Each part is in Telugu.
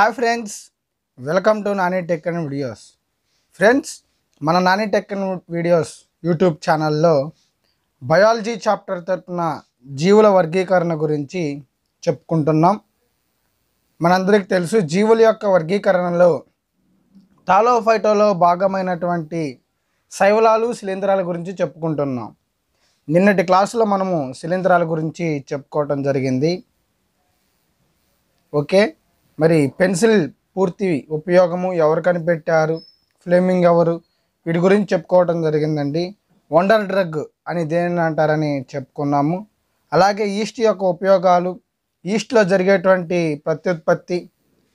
hi friends welcome to Nani tech and videos friends మన Nani tech and videos YouTube ఛానల్లో బయాలజీ చాప్టర్ తరపున జీవుల వర్గీకరణ గురించి చెప్పుకుంటున్నాం మనందరికీ తెలుసు జీవుల యొక్క వర్గీకరణలో టాలోఫైటోలో భాగమైనటువంటి శైవలాలు శిలీంధ్రాల గురించి చెప్పుకుంటున్నాం నిన్నటి క్లాసులో మనము శిలీంధ్రాల గురించి చెప్పుకోవటం జరిగింది ఓకే మరి పెన్సిల్ పూర్తి ఉపయోగము ఎవరు కనిపెట్టారు ఫ్లేమింగ్ ఎవరు వీటి గురించి చెప్పుకోవటం జరిగిందండి వండర్ డ్రగ్ అని దేనిని అంటారని చెప్పుకున్నాము అలాగే ఈస్ట్ యొక్క ఉపయోగాలు ఈస్ట్లో జరిగేటువంటి ప్రత్యుత్పత్తి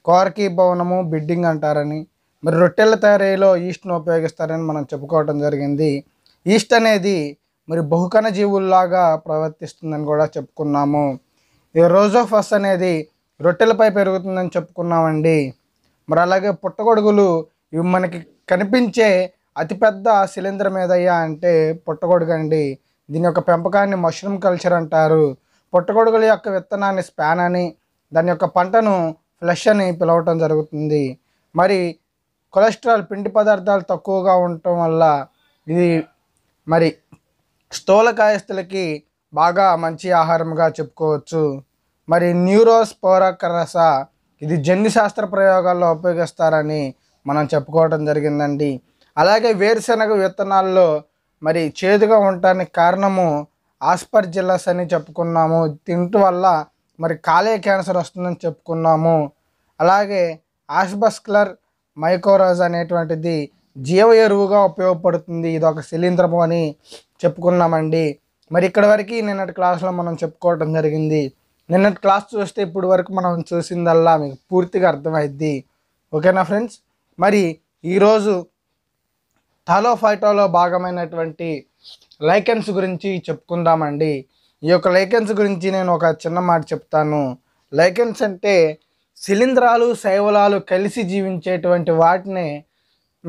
కోరకీ భవనము బిడ్డింగ్ అంటారని మరి రొట్టెల తయారీలో ఈస్ట్ను ఉపయోగిస్తారని మనం చెప్పుకోవటం జరిగింది ఈస్ట్ అనేది మరి బహుకణ జీవుల్లాగా ప్రవర్తిస్తుందని కూడా చెప్పుకున్నాము ఈ రోజోఫస్ అనేది రొట్టెలపై పెరుగుతుందని చెప్పుకున్నామండి మరి అలాగే పుట్టగొడుగులు ఇవి మనకి కనిపించే అతిపెద్ద శిలీంద్రం ఏదయ్యా అంటే పుట్టగొడుగు అండి దీని యొక్క పెంపకాన్ని మష్రూమ్ కల్చర్ అంటారు పుట్టగొడుగుల యొక్క విత్తనాన్ని స్పాన్ అని దాని యొక్క పంటను ఫ్లష్ అని పిలవటం జరుగుతుంది మరి కొలెస్ట్రాల్ పిండి పదార్థాలు తక్కువగా ఉండటం వల్ల ఇది మరి స్థూలకాయస్తులకి బాగా మంచి ఆహారంగా చెప్పుకోవచ్చు మరి న్యూరోస్పోరకరస ఇది జన్యు శాస్త్ర ప్రయోగాల్లో ఉపయోగిస్తారని మనం చెప్పుకోవడం జరిగిందండి అలాగే వేరుశనగ విత్తనాల్లో మరి చేదుగా ఉండటానికి కారణము ఆస్పర్జిల్లస్ అని చెప్పుకున్నాము తింటు వల్ల మరి కాలే క్యాన్సర్ వస్తుందని చెప్పుకున్నాము అలాగే ఆస్బస్క్లర్ మైకోరాజ్ అనేటువంటిది జీవ ఎరువుగా ఉపయోగపడుతుంది ఇది ఒక శిలీంద్రము అని చెప్పుకున్నామండి మరి ఇక్కడ వరకు నిన్నటి క్లాస్లో మనం చెప్పుకోవడం జరిగింది నిన్న క్లాస్ చూస్తే ఇప్పుడు వరకు మనం చూసిందల్లా మీకు పూర్తిగా అర్థమైద్ది ఓకేనా ఫ్రెండ్స్ మరి ఈరోజు ఫైటోలో భాగమైనటువంటి లైకెన్స్ గురించి చెప్పుకుందామండి ఈ యొక్క లైకెన్స్ గురించి నేను ఒక చిన్న మాట చెప్తాను లైకెన్స్ అంటే శిలీంధ్రాలు శైవలాలు కలిసి జీవించేటువంటి వాటిని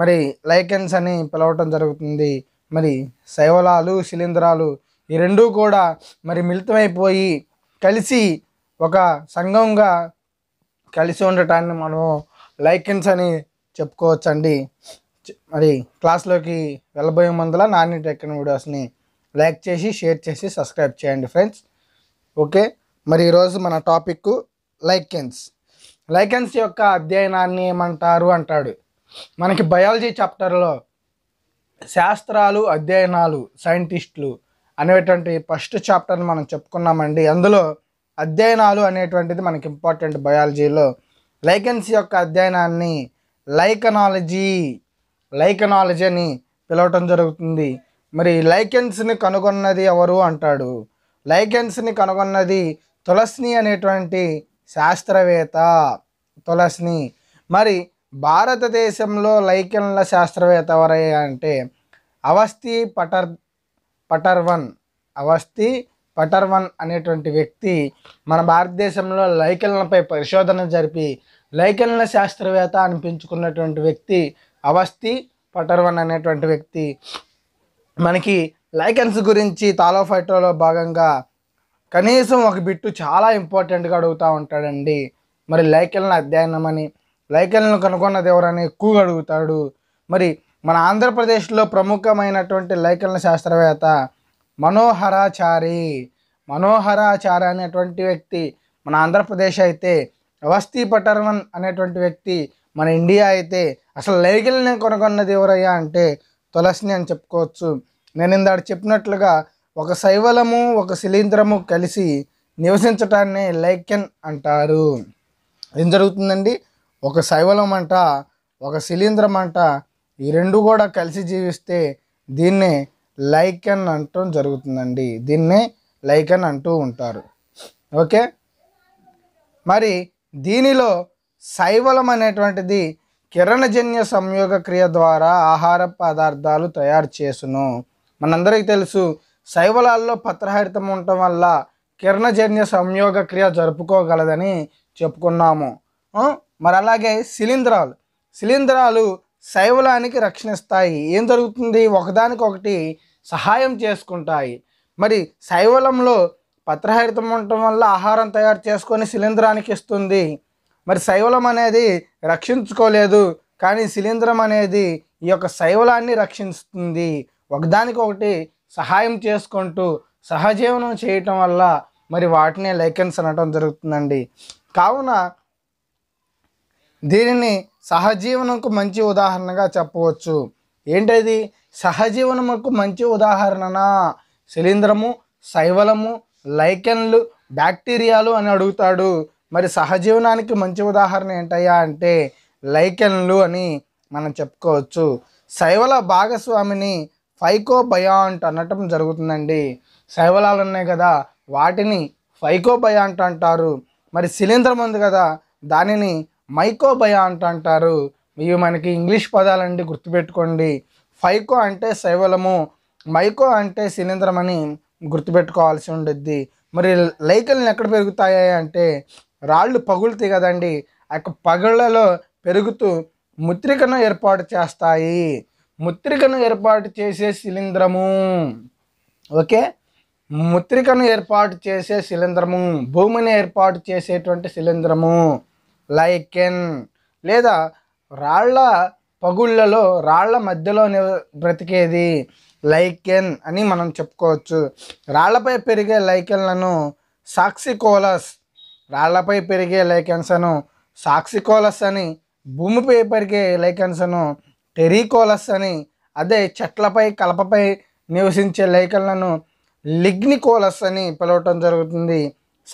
మరి లైకెన్స్ అని పిలవటం జరుగుతుంది మరి శైవలాలు శిలీంధ్రాలు ఈ రెండూ కూడా మరి మిళితమైపోయి కలిసి ఒక సంఘంగా కలిసి ఉండటాన్ని మనం లైకెన్స్ అని చెప్పుకోవచ్చండి మరి క్లాస్లోకి వెళ్ళబోయే ముందల నాని టెక్కిన వీడియోస్ని లైక్ చేసి షేర్ చేసి సబ్స్క్రైబ్ చేయండి ఫ్రెండ్స్ ఓకే మరి ఈరోజు మన టాపిక్ లైకెన్స్ లైకెన్స్ యొక్క అధ్యయనాన్ని ఏమంటారు అంటాడు మనకి బయాలజీ చాప్టర్లో శాస్త్రాలు అధ్యయనాలు సైంటిస్టులు అనేటువంటి ఫస్ట్ చాప్టర్ని మనం చెప్పుకున్నామండి అందులో అధ్యయనాలు అనేటువంటిది మనకి ఇంపార్టెంట్ బయాలజీలో లైకెన్స్ యొక్క అధ్యయనాన్ని లైకనాలజీ లైకనాలజీ అని పిలవటం జరుగుతుంది మరి లైకెన్స్ని కనుగొన్నది ఎవరు అంటాడు లైకెన్స్ని కనుగొన్నది తులస్ని అనేటువంటి శాస్త్రవేత్త తులస్ని మరి భారతదేశంలో లైకెన్ల శాస్త్రవేత్త ఎవరయ్యా అంటే అవస్థి పటర్ పటర్వన్ అవస్థి పటర్వన్ అనేటువంటి వ్యక్తి మన భారతదేశంలో లైకెన్లపై పరిశోధన జరిపి లైకెన్ల శాస్త్రవేత్త అనిపించుకున్నటువంటి వ్యక్తి అవస్తి పటర్వన్ అనేటువంటి వ్యక్తి మనకి లైకెన్స్ గురించి తాలో ఫైటోలో భాగంగా కనీసం ఒక బిట్టు చాలా ఇంపార్టెంట్గా అడుగుతూ ఉంటాడండి మరి లైకెన్ల అధ్యయనం అని లైకెన్లను కనుగొన్నది ఎవరని ఎక్కువగా అడుగుతాడు మరి మన ఆంధ్రప్రదేశ్లో ప్రముఖమైనటువంటి లైకలన శాస్త్రవేత్త మనోహరాచారి మనోహరాచారి అనేటువంటి వ్యక్తి మన ఆంధ్రప్రదేశ్ అయితే అవస్థి పటర్వన్ అనేటువంటి వ్యక్తి మన ఇండియా అయితే అసలు లైకల్ని కొనుగొన్నది ఎవరయ్యా అంటే తులసిని అని చెప్పుకోవచ్చు నేను ఇందాడు చెప్పినట్లుగా ఒక శైవలము ఒక శిలీంద్రము కలిసి నివసించటాన్ని లైక్యన్ అంటారు ఏం జరుగుతుందండి ఒక శైవలం అంట ఒక శిలీంద్రం అంట ఈ రెండు కూడా కలిసి జీవిస్తే దీన్నే లైకెన్ అంటం జరుగుతుందండి దీన్నే లైకెన్ అంటూ ఉంటారు ఓకే మరి దీనిలో శైవలం అనేటువంటిది కిరణజన్య సంయోగ క్రియ ద్వారా ఆహార పదార్థాలు తయారు చేసును మనందరికీ తెలుసు శైవలాల్లో పత్రహరితం ఉండటం వల్ల కిరణజన్య సంయోగ క్రియ జరుపుకోగలదని చెప్పుకున్నాము మరి అలాగే శిలీంధ్రాలు శిలీంధ్రాలు శైవలానికి రక్షణిస్తాయి ఏం జరుగుతుంది ఒకదానికొకటి సహాయం చేసుకుంటాయి మరి శైవలంలో పత్రహరితం ఉండటం వల్ల ఆహారం తయారు చేసుకొని శిలీంధ్రానికి ఇస్తుంది మరి శైవలం అనేది రక్షించుకోలేదు కానీ శిలీంధ్రం అనేది ఈ యొక్క శైవలాన్ని రక్షిస్తుంది ఒకదానికొకటి సహాయం చేసుకుంటూ సహజీవనం చేయటం వల్ల మరి వాటినే లైకెన్స్ అనడం జరుగుతుందండి కావున దీనిని సహజీవనంకు మంచి ఉదాహరణగా చెప్పవచ్చు ఏంటది సహజీవనముకు మంచి ఉదాహరణన శిలీంద్రము శైవలము లైకెన్లు బ్యాక్టీరియాలు అని అడుగుతాడు మరి సహజీవనానికి మంచి ఉదాహరణ ఏంటయ్యా అంటే లైకెన్లు అని మనం చెప్పుకోవచ్చు శైవల భాగస్వామిని ఫైకోబయాంట్ అనటం జరుగుతుందండి శైవలాలు ఉన్నాయి కదా వాటిని ఫైకోబయాంట్ అంటారు మరి శిలీంద్రం ఉంది కదా దానిని మైకోబయా అంట అంటారు ఇవి మనకి ఇంగ్లీష్ పదాలండి గుర్తుపెట్టుకోండి ఫైకో అంటే శైవలము మైకో అంటే శిలీంద్రం అని గుర్తుపెట్టుకోవాల్సి ఉండిద్ది మరి లైకల్ని ఎక్కడ పెరుగుతాయి అంటే రాళ్ళు పగులుతాయి కదండి ఆ యొక్క పగుళ్లలో పెరుగుతూ ముత్రికను ఏర్పాటు చేస్తాయి ముత్రికను ఏర్పాటు చేసే శిలీంద్రము ఓకే ముత్రికను ఏర్పాటు చేసే శిలీంద్రము భూమిని ఏర్పాటు చేసేటువంటి శిలీంద్రము లైకెన్ లేదా రాళ్ళ పగుళ్ళలో రాళ్ల మధ్యలో బ్రతికేది లైకెన్ అని మనం చెప్పుకోవచ్చు రాళ్లపై పెరిగే లైకెన్లను సాక్సికోలస్ రాళ్లపై పెరిగే లైకెన్స్ను సాక్సికోలస్ అని భూమిపై పెరిగే లైకెన్స్ను టెరీకోలస్ అని అదే చెట్లపై కలపపై నివసించే లైకెన్లను లిగ్నికోలస్ అని పిలవటం జరుగుతుంది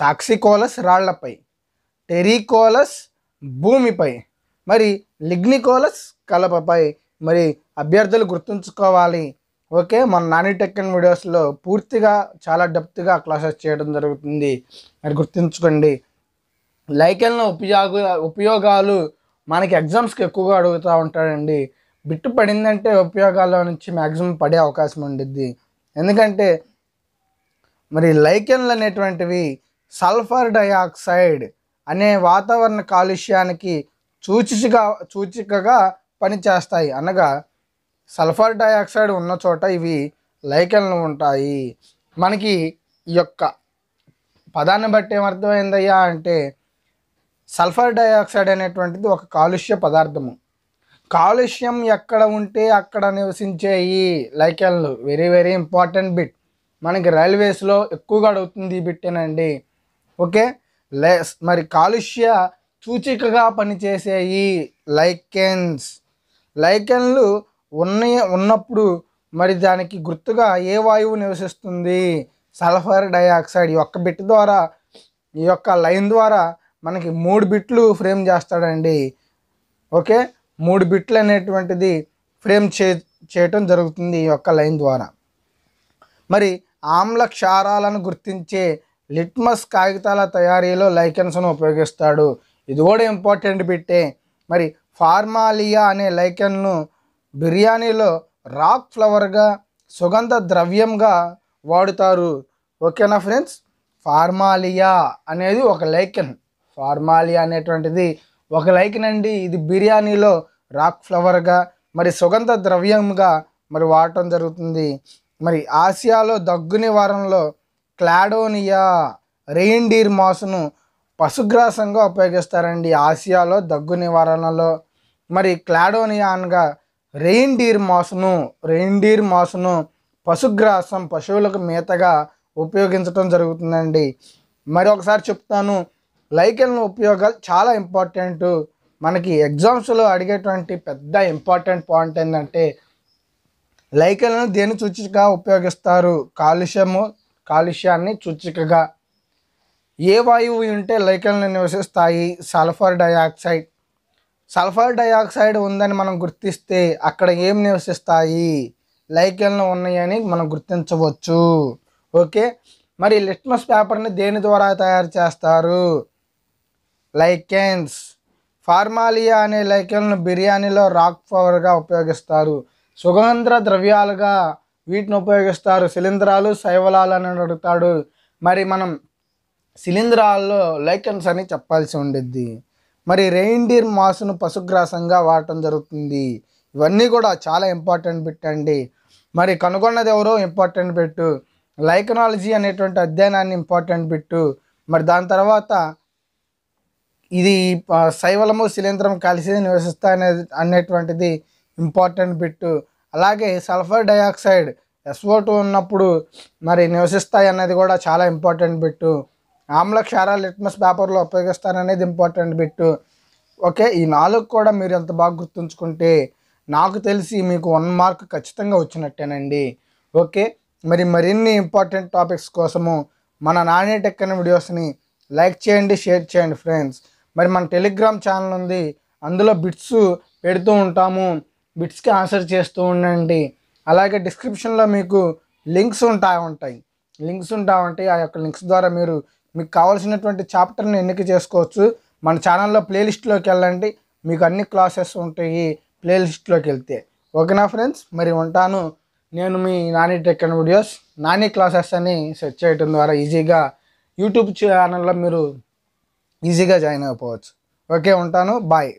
సాక్సికోలస్ రాళ్లపై టెరీకోలస్ భూమిపై మరి లిగ్నికోలస్ కలపపై మరి అభ్యర్థులు గుర్తుంచుకోవాలి ఓకే మన నాని వీడియోస్లో పూర్తిగా చాలా డెప్త్గా క్లాసెస్ చేయడం జరుగుతుంది మరి గుర్తుంచుకోండి లైకెల్న ఉపయోగ ఉపయోగాలు మనకి ఎగ్జామ్స్కి ఎక్కువగా అడుగుతూ ఉంటాడండి బిట్టు పడిందంటే ఉపయోగాల్లో నుంచి మ్యాక్సిమం పడే అవకాశం ఉండిద్ది ఎందుకంటే మరి లైకెన్లు అనేటువంటివి సల్ఫర్ డైఆక్సైడ్ అనే వాతావరణ కాలుష్యానికి సూచిగా సూచికగా పనిచేస్తాయి అనగా సల్ఫర్ డయాక్సైడ్ ఉన్న చోట ఇవి లైకెన్లు ఉంటాయి మనకి ఈ యొక్క పదాన్ని బట్టి ఏమర్థమైందయ్యా అంటే సల్ఫర్ డయాక్సైడ్ అనేటువంటిది ఒక కాలుష్య పదార్థము కాలుష్యం ఎక్కడ ఉంటే అక్కడ నివసించే ఈ లైకెన్లు వెరీ వెరీ ఇంపార్టెంట్ బిట్ మనకి రైల్వేస్లో ఎక్కువగా అడుగుతుంది ఈ బిట్టేనండి ఓకే లే మరి కాలుష్య సూచికగా పనిచేసే ఈ లైకెన్స్ లైకెన్లు ఉన్న ఉన్నప్పుడు మరి దానికి గుర్తుగా ఏ వాయువు నివసిస్తుంది సల్ఫర్ డైఆక్సైడ్ ఈ ఒక్క బిట్ ద్వారా ఈ యొక్క లైన్ ద్వారా మనకి మూడు బిట్లు ఫ్రేమ్ చేస్తాడండి ఓకే మూడు బిట్లు అనేటువంటిది ఫ్రేమ్ చే చేయటం జరుగుతుంది ఈ యొక్క లైన్ ద్వారా మరి ఆమ్ల క్షారాలను గుర్తించే లిట్మస్ కాగితాల తయారీలో లైకెన్స్ను ఉపయోగిస్తాడు ఇది కూడా ఇంపార్టెంట్ బిట్టే మరి ఫార్మాలియా అనే లైకెన్ను బిర్యానీలో రాక్ ఫ్లవర్గా సుగంధ ద్రవ్యంగా వాడుతారు ఓకేనా ఫ్రెండ్స్ ఫార్మాలియా అనేది ఒక లైకెన్ ఫార్మాలియా అనేటువంటిది ఒక లైకెన్ అండి ఇది బిర్యానీలో రాక్ ఫ్లవర్గా మరి సుగంధ ద్రవ్యంగా మరి వాడటం జరుగుతుంది మరి ఆసియాలో దగ్గు నివారణలో క్లాడోనియా రెయిన్డీర్ మాసును పశుగ్రాసంగా ఉపయోగిస్తారండి ఆసియాలో దగ్గు నివారణలో మరి క్లాడోనియా అనగా రెయిన్డీర్ మాసును రెయిన్డీర్ మాసును పశుగ్రాసం పశువులకు మేతగా ఉపయోగించడం జరుగుతుందండి మరి ఒకసారి చెప్తాను లైకెన్ల ఉపయోగాలు చాలా ఇంపార్టెంట్ మనకి ఎగ్జామ్స్లో అడిగేటువంటి పెద్ద ఇంపార్టెంట్ పాయింట్ ఏంటంటే లైకెల్ను దేని సూచిగా ఉపయోగిస్తారు కాలుష్యము కాలుష్యాన్ని సూచికగా ఏ వాయువు ఉంటే లైకన్లు నివసిస్తాయి సల్ఫర్ డయాక్సైడ్ సల్ఫర్ డయాక్సైడ్ ఉందని మనం గుర్తిస్తే అక్కడ ఏం నివసిస్తాయి లైకెన్లు ఉన్నాయని మనం గుర్తించవచ్చు ఓకే మరి లిట్మస్ పేపర్ని దేని ద్వారా తయారు చేస్తారు లైకెన్స్ ఫార్మాలియా అనే లైకెన్ను బిర్యానీలో రాక్ ఫ్లవర్గా ఉపయోగిస్తారు సుగంధ ద్రవ్యాలుగా వీటిని ఉపయోగిస్తారు శిలీంధ్రాలు శైవలాలు అని అడుగుతాడు మరి మనం శిలీంధ్రాల్లో లైకన్స్ అని చెప్పాల్సి ఉండిద్ది మరి రెయిన్డీర్ మాసును పశుగ్రాసంగా వాడటం జరుగుతుంది ఇవన్నీ కూడా చాలా ఇంపార్టెంట్ పెట్టండి మరి కనుగొన్నది ఎవరో ఇంపార్టెంట్ పెట్టు లైకనాలజీ అనేటువంటి అధ్యయనాన్ని ఇంపార్టెంట్ పెట్టు మరి దాని తర్వాత ఇది శైవలము శిలీంధ్రం కలిసి నివసిస్తా అనేది అనేటువంటిది ఇంపార్టెంట్ బిట్టు అలాగే సల్ఫర్ డయాక్సైడ్ ఎస్ఓ టూ ఉన్నప్పుడు మరి నివసిస్తాయి అన్నది కూడా చాలా ఇంపార్టెంట్ బిట్టు ఆమ్ల క్షారాలు లిట్మస్ పేపర్లో ఉపయోగిస్తారనేది ఇంపార్టెంట్ బిట్టు ఓకే ఈ నాలుగు కూడా మీరు ఎంత బాగా గుర్తుంచుకుంటే నాకు తెలిసి మీకు వన్ మార్క్ ఖచ్చితంగా వచ్చినట్టేనండి ఓకే మరి మరిన్ని ఇంపార్టెంట్ టాపిక్స్ కోసము మన నాణ్య టెక్ వీడియోస్ని లైక్ చేయండి షేర్ చేయండి ఫ్రెండ్స్ మరి మన టెలిగ్రామ్ ఛానల్ ఉంది అందులో బిట్స్ పెడుతూ ఉంటాము బిట్స్కి ఆన్సర్ చేస్తూ ఉండండి అలాగే డిస్క్రిప్షన్లో మీకు లింక్స్ ఉంటా ఉంటాయి లింక్స్ ఉంటా ఉంటాయి ఆ యొక్క లింక్స్ ద్వారా మీరు మీకు కావాల్సినటువంటి చాప్టర్ని ఎన్నిక చేసుకోవచ్చు మన ఛానల్లో ప్లేలిస్ట్లోకి వెళ్ళండి మీకు అన్ని క్లాసెస్ ఉంటాయి ప్లేలిస్ట్లోకి వెళ్తే ఓకేనా ఫ్రెండ్స్ మరి ఉంటాను నేను మీ Nani tech and videos Nani classes అని సెర్చ్ చేయడం ద్వారా ఈజీగా యూట్యూబ్ ఛానల్లో మీరు ఈజీగా జాయిన్ అయిపోవచ్చు ఓకే ఉంటాను బాయ్